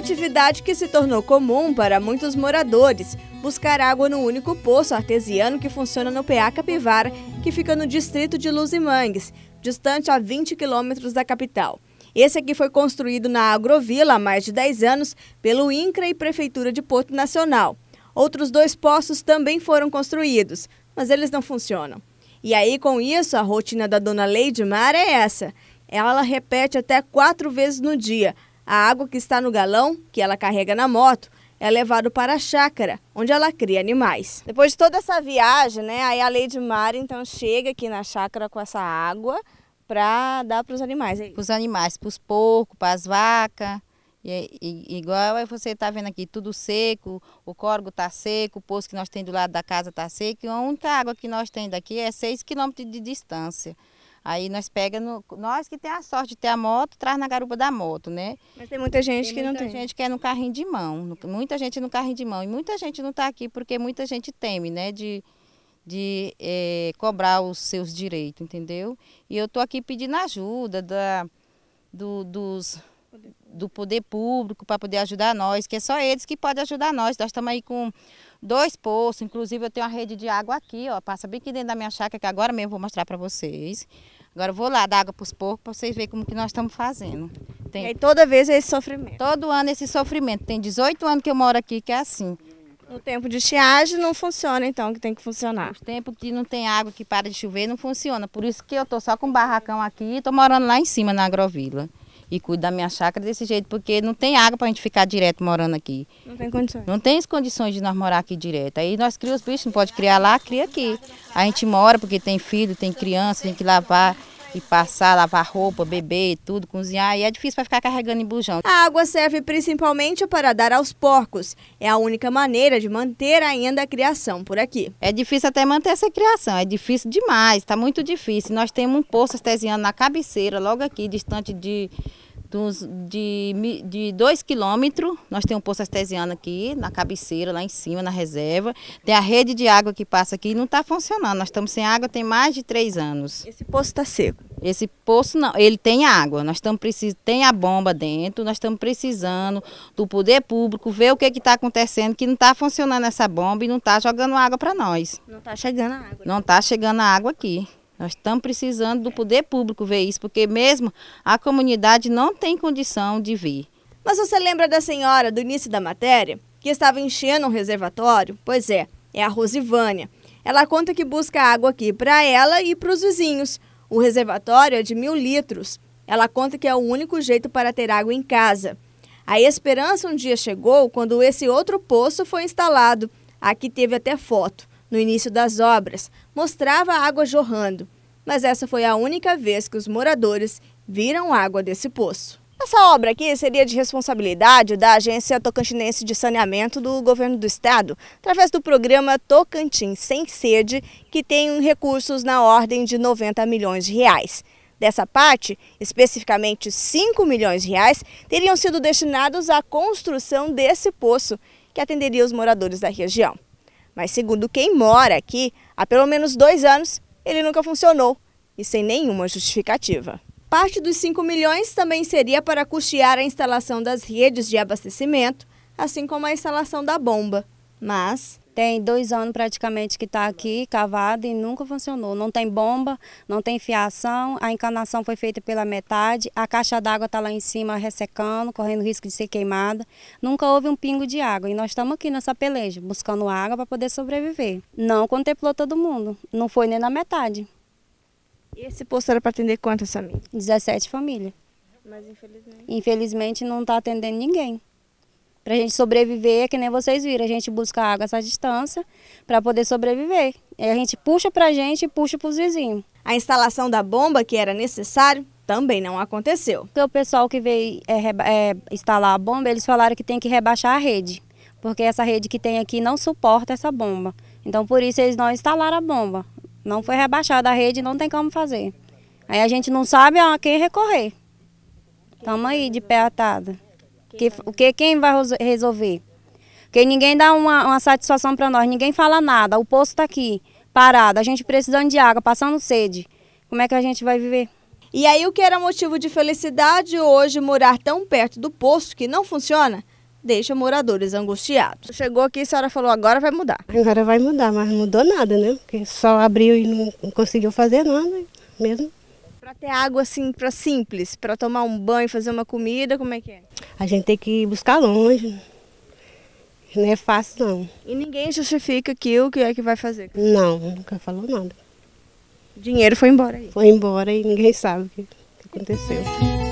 atividade que se tornou comum para muitos moradores, buscar água no único poço artesiano que funciona no PA Capivara, que fica no distrito de Luzimangues, distante a 20 quilômetros da capital. Esse aqui foi construído na Agrovila há mais de 10 anos pelo INCRA e Prefeitura de Porto Nacional. Outros dois poços também foram construídos, mas eles não funcionam. E aí, com isso, a rotina da dona Leide Mar é essa. Ela repete até quatro vezes no dia – a água que está no galão, que ela carrega na moto, é levado para a chácara, onde ela cria animais. Depois de toda essa viagem, né, aí a Lady Mara então chega aqui na chácara com essa água para dar para os animais. É para os animais, para os porcos, para as vacas. E, e, igual você está vendo aqui, tudo seco, o corgo está seco, o poço que nós temos do lado da casa está seco, e a única água que nós temos daqui é 6 quilômetros de distância. Aí nós pegamos, nós que tem a sorte de ter a moto, traz na garupa da moto, né? Mas tem muita gente tem que muita não tem. Muita gente que é no carrinho de mão, muita gente no carrinho de mão e muita gente não está aqui porque muita gente teme, né? De, de é, cobrar os seus direitos, entendeu? E eu estou aqui pedindo ajuda da, do, dos do poder público para poder ajudar nós, que é só eles que podem ajudar nós. Nós estamos aí com dois poços, inclusive eu tenho uma rede de água aqui, ó, passa bem aqui dentro da minha chácara, que agora mesmo vou mostrar para vocês. Agora eu vou lá dar água para os porcos para vocês verem como que nós estamos fazendo. Tem... E aí, toda vez é esse sofrimento? Todo ano é esse sofrimento. Tem 18 anos que eu moro aqui que é assim. No tempo de estiagem não funciona então, que tem que funcionar. No tempo que não tem água que para de chover não funciona. Por isso que eu tô só com um barracão aqui e tô morando lá em cima na agrovila e cuido da minha chácara desse jeito, porque não tem água para a gente ficar direto morando aqui. Não tem condições. Não tem as condições de nós morar aqui direto. Aí nós criamos os bichos, não pode criar lá, cria aqui. A gente mora porque tem filho, tem criança, tem que lavar e passar, lavar roupa, beber, tudo, cozinhar, e é difícil para ficar carregando em bujão. A água serve principalmente para dar aos porcos. É a única maneira de manter ainda a criação por aqui. É difícil até manter essa criação, é difícil demais, está muito difícil. Nós temos um poço artesiano na cabeceira, logo aqui, distante de dos, de, de dois quilômetros, nós temos um poço artesiano aqui, na cabeceira, lá em cima, na reserva. Tem a rede de água que passa aqui não está funcionando. Nós estamos sem água tem mais de três anos. Esse poço está seco? Esse poço não, ele tem água. Nós estamos precisando, tem a bomba dentro, nós estamos precisando do poder público ver o que está acontecendo, que não está funcionando essa bomba e não está jogando água para nós. Não está chegando a água. Não está chegando a água aqui. Nós estamos precisando do poder público ver isso, porque mesmo a comunidade não tem condição de vir. Mas você lembra da senhora do início da matéria, que estava enchendo um reservatório? Pois é, é a Rosivânia. Ela conta que busca água aqui para ela e para os vizinhos. O reservatório é de mil litros. Ela conta que é o único jeito para ter água em casa. A esperança um dia chegou quando esse outro poço foi instalado. Aqui teve até foto no início das obras, mostrava água jorrando, mas essa foi a única vez que os moradores viram água desse poço. Essa obra aqui seria de responsabilidade da Agência Tocantinense de Saneamento do Governo do Estado, através do programa Tocantins Sem Sede, que tem recursos na ordem de 90 milhões de reais. Dessa parte, especificamente 5 milhões de reais, teriam sido destinados à construção desse poço, que atenderia os moradores da região. Mas segundo quem mora aqui, há pelo menos dois anos ele nunca funcionou e sem nenhuma justificativa. Parte dos 5 milhões também seria para custear a instalação das redes de abastecimento, assim como a instalação da bomba mas tem dois anos praticamente que está aqui cavado e nunca funcionou. Não tem bomba, não tem fiação, a encanação foi feita pela metade, a caixa d'água está lá em cima ressecando, correndo risco de ser queimada. Nunca houve um pingo de água e nós estamos aqui nessa peleja, buscando água para poder sobreviver. Não contemplou todo mundo, não foi nem na metade. E esse posto era para atender quantas famílias? 17 famílias. Mas infelizmente... Infelizmente não está atendendo ninguém. Para a gente sobreviver, é que nem vocês viram, a gente busca água a essa distância para poder sobreviver. E a gente puxa para a gente e puxa para os vizinhos. A instalação da bomba que era necessário também não aconteceu. Porque o pessoal que veio é, é, instalar a bomba, eles falaram que tem que rebaixar a rede, porque essa rede que tem aqui não suporta essa bomba. Então por isso eles não instalaram a bomba. Não foi rebaixada a rede, não tem como fazer. Aí a gente não sabe a quem recorrer. Estamos aí de pé atado. Que, que quem vai resolver? Porque ninguém dá uma, uma satisfação para nós, ninguém fala nada. O poço está aqui, parado, a gente precisando de água, passando sede. Como é que a gente vai viver? E aí o que era motivo de felicidade hoje morar tão perto do poço que não funciona? Deixa moradores angustiados. Chegou aqui e a senhora falou, agora vai mudar. Agora vai mudar, mas não mudou nada, né? Porque só abriu e não conseguiu fazer nada mesmo. Para ter água assim, para simples, para tomar um banho, fazer uma comida, como é que é? A gente tem que buscar longe. Não é fácil, não. E ninguém justifica aquilo que é que vai fazer? Não, nunca falou nada. O dinheiro foi embora aí? Foi embora e ninguém sabe o que aconteceu.